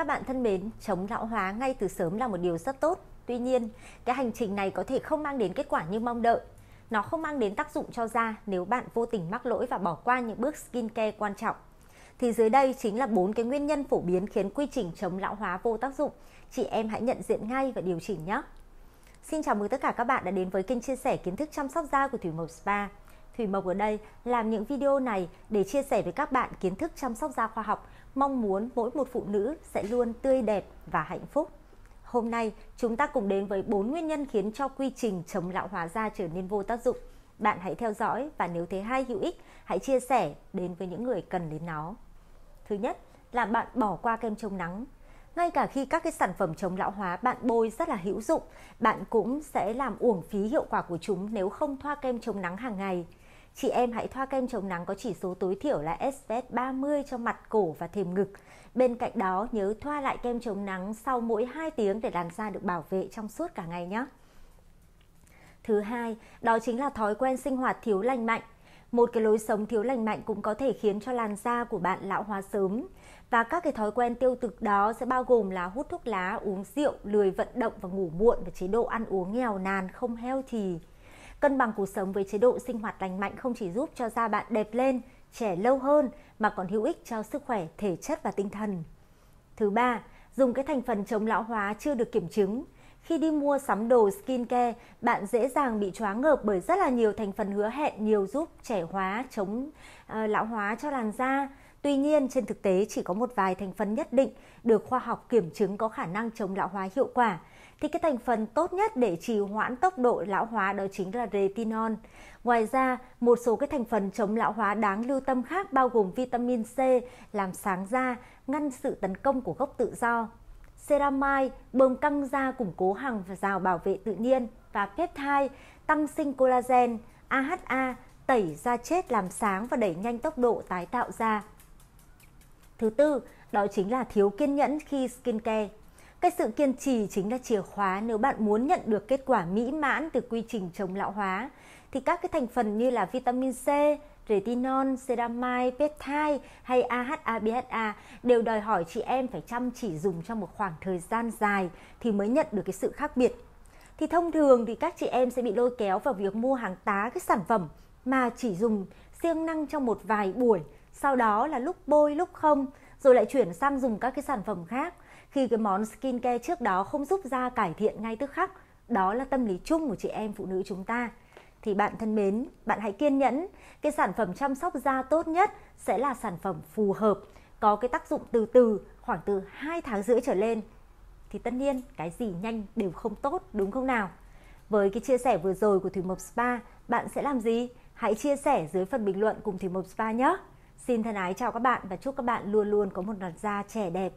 Các bạn thân mến, chống lão hóa ngay từ sớm là một điều rất tốt. Tuy nhiên, cái hành trình này có thể không mang đến kết quả như mong đợi. Nó không mang đến tác dụng cho da nếu bạn vô tình mắc lỗi và bỏ qua những bước skincare quan trọng. Thì dưới đây chính là bốn cái nguyên nhân phổ biến khiến quy trình chống lão hóa vô tác dụng. Chị em hãy nhận diện ngay và điều chỉnh nhé. Xin chào mừng tất cả các bạn đã đến với kênh chia sẻ kiến thức chăm sóc da của Thủy Mộc Spa. Thủy Mộc ở đây làm những video này để chia sẻ với các bạn kiến thức chăm sóc da khoa học, mong muốn mỗi một phụ nữ sẽ luôn tươi đẹp và hạnh phúc. Hôm nay, chúng ta cùng đến với 4 nguyên nhân khiến cho quy trình chống lão hóa da trở nên vô tác dụng. Bạn hãy theo dõi và nếu thấy hay hữu ích, hãy chia sẻ đến với những người cần đến nó. Thứ nhất là bạn bỏ qua kem chống nắng. Ngay cả khi các cái sản phẩm chống lão hóa bạn bôi rất là hữu dụng, bạn cũng sẽ làm uổng phí hiệu quả của chúng nếu không thoa kem chống nắng hàng ngày. Chị em hãy thoa kem chống nắng có chỉ số tối thiểu là SPF 30 e cho mặt, cổ và thềm ngực. Bên cạnh đó nhớ thoa lại kem chống nắng sau mỗi 2 tiếng để làn da được bảo vệ trong suốt cả ngày nhé. Thứ hai, đó chính là thói quen sinh hoạt thiếu lành mạnh. Một cái lối sống thiếu lành mạnh cũng có thể khiến cho làn da của bạn lão hóa sớm. Và các cái thói quen tiêu cực đó sẽ bao gồm là hút thuốc lá, uống rượu, lười vận động và ngủ muộn và chế độ ăn uống nghèo nàn, không healthy. Cân bằng cuộc sống với chế độ sinh hoạt lành mạnh không chỉ giúp cho da bạn đẹp lên, trẻ lâu hơn mà còn hữu ích cho sức khỏe thể chất và tinh thần. Thứ ba, dùng cái thành phần chống lão hóa chưa được kiểm chứng. Khi đi mua sắm đồ skin care bạn dễ dàng bị choáng ngợp bởi rất là nhiều thành phần hứa hẹn nhiều giúp trẻ hóa, chống uh, lão hóa cho làn da. Tuy nhiên, trên thực tế chỉ có một vài thành phần nhất định được khoa học kiểm chứng có khả năng chống lão hóa hiệu quả. Thì cái thành phần tốt nhất để trì hoãn tốc độ lão hóa đó chính là retinol. Ngoài ra, một số cái thành phần chống lão hóa đáng lưu tâm khác bao gồm vitamin C làm sáng da, ngăn sự tấn công của gốc tự do, ceramide bơm căng da củng cố hàng rào bảo vệ tự nhiên và peptide tăng sinh collagen, AHA tẩy da chết làm sáng và đẩy nhanh tốc độ tái tạo da. Thứ tư, đó chính là thiếu kiên nhẫn khi skincare. Cái sự kiên trì chính là chìa khóa nếu bạn muốn nhận được kết quả mỹ mãn từ quy trình chống lão hóa. Thì các cái thành phần như là vitamin C, retinol, ceramide, peptide hay AHA, BHA đều đòi hỏi chị em phải chăm chỉ dùng trong một khoảng thời gian dài thì mới nhận được cái sự khác biệt. Thì thông thường thì các chị em sẽ bị lôi kéo vào việc mua hàng tá cái sản phẩm mà chỉ dùng siêng năng trong một vài buổi sau đó là lúc bôi lúc không rồi lại chuyển sang dùng các cái sản phẩm khác khi cái món skin care trước đó không giúp da cải thiện ngay tức khắc đó là tâm lý chung của chị em phụ nữ chúng ta thì bạn thân mến bạn hãy kiên nhẫn cái sản phẩm chăm sóc da tốt nhất sẽ là sản phẩm phù hợp có cái tác dụng từ từ khoảng từ 2 tháng rưỡi trở lên thì tất nhiên cái gì nhanh đều không tốt đúng không nào với cái chia sẻ vừa rồi của Thủy Mộc Spa bạn sẽ làm gì hãy chia sẻ dưới phần bình luận cùng Thủy Mộc Spa nhé Xin thân ái chào các bạn và chúc các bạn luôn luôn có một làn da trẻ đẹp,